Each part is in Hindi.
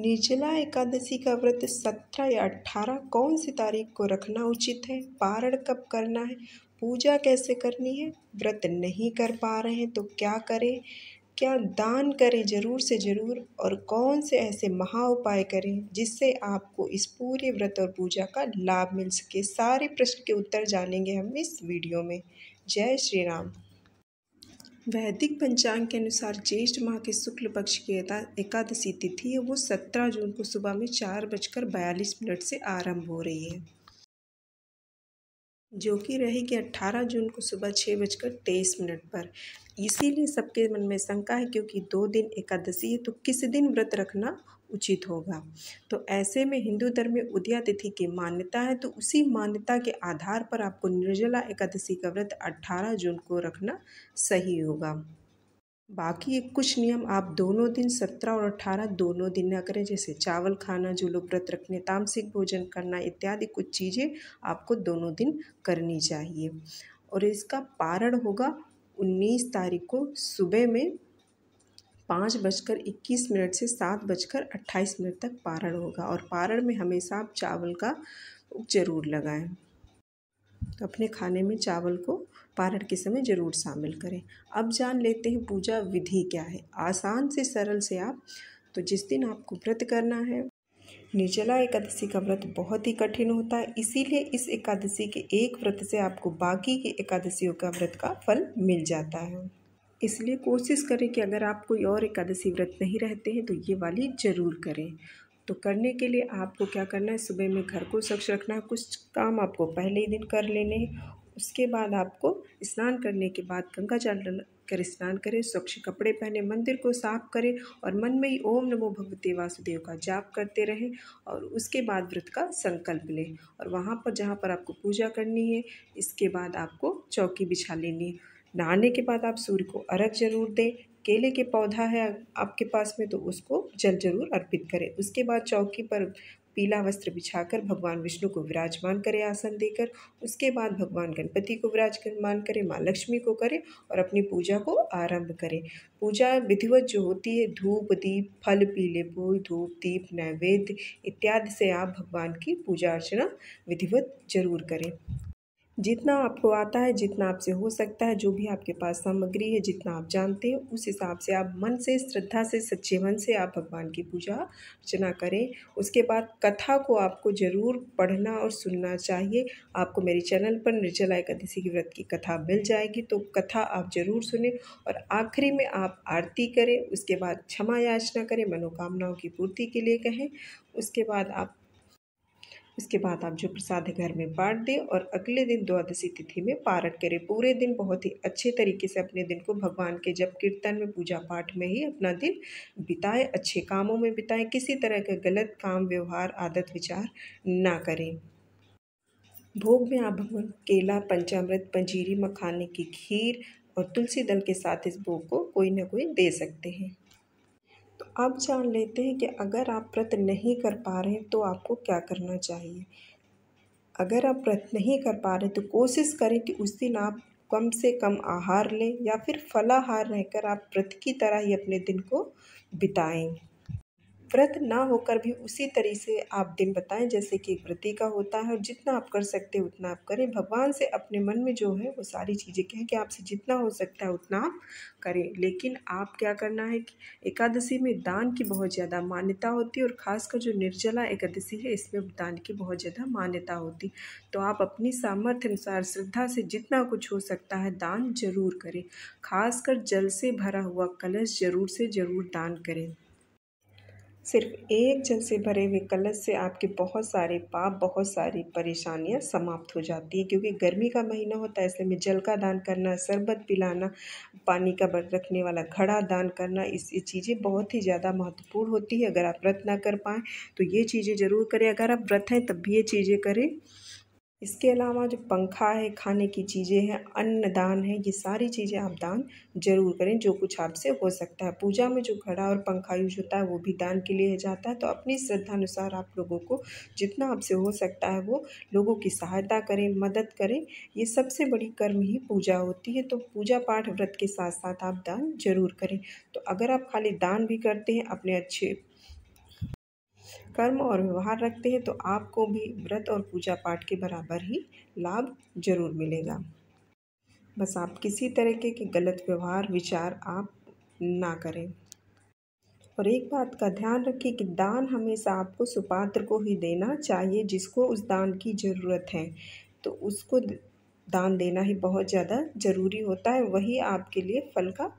निचला एकादशी का व्रत सत्रह या अट्ठारह कौन सी तारीख को रखना उचित है पारण कब करना है पूजा कैसे करनी है व्रत नहीं कर पा रहे हैं तो क्या करें क्या दान करें ज़रूर से ज़रूर और कौन से ऐसे महा उपाय करें जिससे आपको इस पूरे व्रत और पूजा का लाभ मिल सके सारे प्रश्न के उत्तर जानेंगे हम इस वीडियो में जय श्री राम वैदिक पंचांग के अनुसार ज्येष्ठ माह के शुक्ल पक्ष की एकादशी तिथि है वो सत्रह जून को सुबह में चार बजकर बयालीस मिनट से आरंभ हो रही है जो कि रहेगी अट्ठारह जून को सुबह छः बजकर तेईस मिनट पर इसीलिए सबके मन में शंका है क्योंकि दो दिन एकादशी है तो किस दिन व्रत रखना उचित होगा तो ऐसे में हिंदू धर्म में उदया तिथि की मान्यता है तो उसी मान्यता के आधार पर आपको निर्जला एकादशी का व्रत 18 जून को रखना सही होगा बाकी ये कुछ नियम आप दोनों दिन सत्रह और अठारह दोनों दिन ना करें जैसे चावल खाना जो लोग व्रत रखने तामसिक भोजन करना इत्यादि कुछ चीज़ें आपको दोनों दिन करनी चाहिए और इसका पारण होगा उन्नीस तारीख को सुबह में पाँच बजकर इक्कीस मिनट से सात बजकर अट्ठाईस मिनट तक पारण होगा और पारण में हमेशा आप चावल का जरूर लगाएं अपने खाने में चावल को पारण के समय ज़रूर शामिल करें अब जान लेते हैं पूजा विधि क्या है आसान से सरल से आप तो जिस दिन आपको व्रत करना है निर्जला एकादशी का व्रत बहुत ही कठिन होता है इसीलिए इस एकादशी के एक व्रत से आपको बाकी के एकादशियों का व्रत का फल मिल जाता है इसलिए कोशिश करें कि अगर आप कोई और एकादशी व्रत नहीं रहते हैं तो ये वाली ज़रूर करें तो करने के लिए आपको क्या करना है सुबह में घर को स्वच्छ रखना है कुछ काम आपको पहले ही दिन कर लेने उसके बाद आपको स्नान करने के बाद गंगा जल कर स्नान करें स्वच्छ कपड़े पहने मंदिर को साफ करें और मन में ही ओम नमो भगवते वासुदेव का जाप करते रहें और उसके बाद व्रत का संकल्प लें और वहाँ पर जहाँ पर आपको पूजा करनी है इसके बाद आपको चौकी बिछा लेनी है नहाने के बाद आप सूर्य को अर्घ जरूर दें केले के पौधा है आपके पास में तो उसको जल जरूर अर्पित करें उसके बाद चौकी पर पीला वस्त्र बिछाकर भगवान विष्णु को विराजमान करें आसन देकर उसके बाद भगवान गणपति को विराजमान करें माँ लक्ष्मी को करें और अपनी पूजा को आरंभ करें पूजा विधिवत जो होती है धूप दीप फल पीले फूल धूप दीप नैवेद्य इत्यादि से आप भगवान की पूजा अर्चना विधिवत जरूर करें जितना आपको आता है जितना आपसे हो सकता है जो भी आपके पास सामग्री है जितना आप जानते हैं उस हिसाब से आप मन से श्रद्धा से सच्चे मन से आप भगवान की पूजा अर्चना करें उसके बाद कथा को आपको ज़रूर पढ़ना और सुनना चाहिए आपको मेरे चैनल पर निर्जला एकादशी की व्रत की कथा मिल जाएगी तो कथा आप ज़रूर सुने और आखिरी में आप आरती करें उसके बाद क्षमा याचना करें मनोकामनाओं की पूर्ति के लिए कहें उसके बाद आप उसके बाद आप जो प्रसाद घर में बांट दें और अगले दिन द्वादशी तिथि में पारण करें पूरे दिन बहुत ही अच्छे तरीके से अपने दिन को भगवान के जब कीर्तन में पूजा पाठ में ही अपना दिन बिताए अच्छे कामों में बिताए किसी तरह का गलत काम व्यवहार आदत विचार ना करें भोग में आप भगवान केला पंचामृत पंजीरी मखाने की खीर और तुलसी दल के साथ इस भोग को कोई ना कोई दे सकते हैं अब जान लेते हैं कि अगर आप व्रत नहीं कर पा रहे तो आपको क्या करना चाहिए अगर आप व्रत नहीं कर पा रहे तो कोशिश करें कि उस दिन आप कम से कम आहार लें या फिर फलाहार रहकर आप व्रत की तरह ही अपने दिन को बिताएं व्रत ना होकर भी उसी तरह से आप दिन बताएं जैसे कि व्रती का होता है और जितना आप कर सकते हैं उतना आप करें भगवान से अपने मन में जो है वो सारी चीज़ें कहें कि आपसे जितना हो सकता है उतना आप करें लेकिन आप क्या करना है कि एकादशी में दान की बहुत ज़्यादा मान्यता होती है और ख़ासकर जो निर्जला एकादशी है इसमें दान की बहुत ज़्यादा मान्यता होती तो आप अपनी सामर्थ्य अनुसार श्रद्धा से जितना कुछ हो सकता है दान जरूर करें खासकर जल से भरा हुआ कलश जरूर से ज़रूर दान करें सिर्फ एक जल से भरे हुए कलश से आपके बहुत सारे पाप बहुत सारी परेशानियां समाप्त हो जाती है क्योंकि गर्मी का महीना होता है इसलिए में जल का दान करना शरबत पिलाना पानी का बर्त रखने वाला घड़ा दान करना इस ये चीज़ें बहुत ही ज़्यादा महत्वपूर्ण होती है अगर आप व्रत ना कर पाएँ तो ये चीज़ें ज़रूर करें अगर आप व्रत हैं तब भी ये चीज़ें करें इसके अलावा जो पंखा है खाने की चीज़ें हैं अन्नदान है ये सारी चीज़ें आप दान जरूर करें जो कुछ आपसे हो सकता है पूजा में जो घड़ा और पंखा यूज होता है वो भी दान के लिए जाता है तो अपनी श्रद्धा अनुसार आप लोगों को जितना आपसे हो सकता है वो लोगों की सहायता करें मदद करें ये सबसे बड़ी कर्म ही पूजा होती है तो पूजा पाठ व्रत के साथ साथ आप दान जरूर करें तो अगर आप खाली दान भी करते हैं अपने अच्छे कर्म और व्यवहार रखते हैं तो आपको भी व्रत और पूजा पाठ के बराबर ही लाभ जरूर मिलेगा बस आप किसी तरीके के गलत व्यवहार विचार आप ना करें और एक बात का ध्यान रखिए कि दान हमेशा आपको सुपात्र को ही देना चाहिए जिसको उस दान की ज़रूरत है तो उसको दान देना ही बहुत ज़्यादा ज़रूरी होता है वही आपके लिए फल का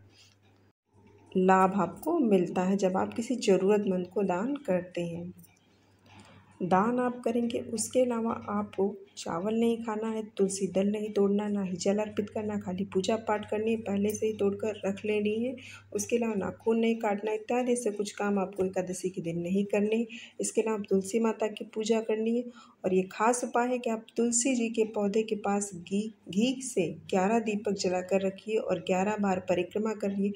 लाभ आपको मिलता है जब आप किसी ज़रूरतमंद को दान करते हैं दान आप करेंगे उसके अलावा आपको चावल नहीं खाना है तुलसी दल नहीं तोड़ना ना ही जल अर्पित करना खाली पूजा पाठ करनी है पहले से ही तोड़कर रख लेनी है उसके अलावा नाखून नहीं काटना इत्यादि ऐसे कुछ काम आपको एकादशी के दिन नहीं करने इसके अलावा आप तुलसी माता की पूजा करनी है और ये खास उपाय है कि आप तुलसी जी के पौधे के पास घी घी से ग्यारह दीपक कर रखिए और ग्यारह बार परिक्रमा करिए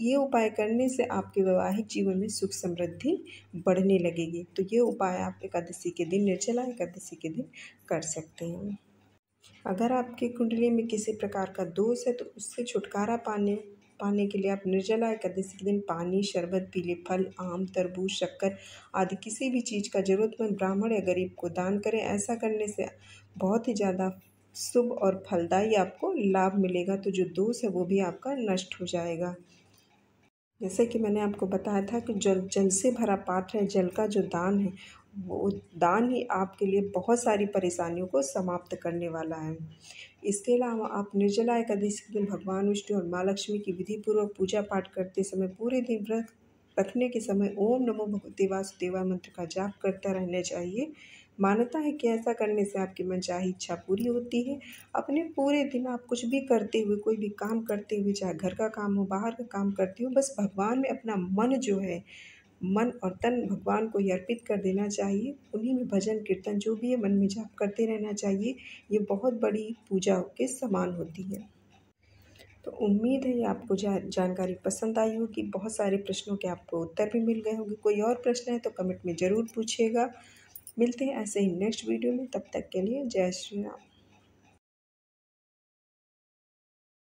ये उपाय करने से आपके वैवाहिक जीवन में सुख समृद्धि बढ़ने लगेगी तो ये उपाय आप एकादशी के दिन निर्जला एकादशी के दिन कर सकते हैं अगर आपके कुंडली में किसी प्रकार का दोष है तो उससे छुटकारा पाने पाने के लिए आप निर्जला एकादशी के दिन पानी शरबत पीले फल आम तरबूज शक्कर आदि किसी भी चीज़ का ज़रूरतमंद ब्राह्मण या गरीब को दान करें ऐसा करने से बहुत ही ज़्यादा शुभ और फलदायी आपको लाभ मिलेगा तो जो दोष है वो भी आपका नष्ट हो जाएगा जैसे कि मैंने आपको बताया था कि जल जल से भरा पात्र है जल का जो दान है वो दान ही आपके लिए बहुत सारी परेशानियों को समाप्त करने वाला है इसके अलावा आप निर्जला एकादशी के दिन भगवान विष्णु और माँ लक्ष्मी की विधि पूर्वक पूजा पाठ करते समय पूरे दिन व्रत रखने के समय ओम नमो भगवती वासुदेवा मंत्र का जाप करता रहना चाहिए मान्यता है कि ऐसा करने से आपकी मनचाही इच्छा पूरी होती है अपने पूरे दिन आप कुछ भी करते हुए कोई भी काम करते हुए चाहे घर का काम हो बाहर का काम करते हो बस भगवान में अपना मन जो है मन और तन भगवान को अर्पित कर देना चाहिए उन्हीं में भजन कीर्तन जो भी है मन में जाप करते रहना चाहिए ये बहुत बड़ी पूजा के समान होती है तो उम्मीद है आपको जा, जानकारी पसंद आई होगी बहुत सारे प्रश्नों के आपको उत्तर भी मिल गए होंगे कोई और प्रश्न है तो कमेंट में ज़रूर पूछिएगा मिलते हैं ऐसे ही नेक्स्ट वीडियो में तब तक के लिए जय श्री राम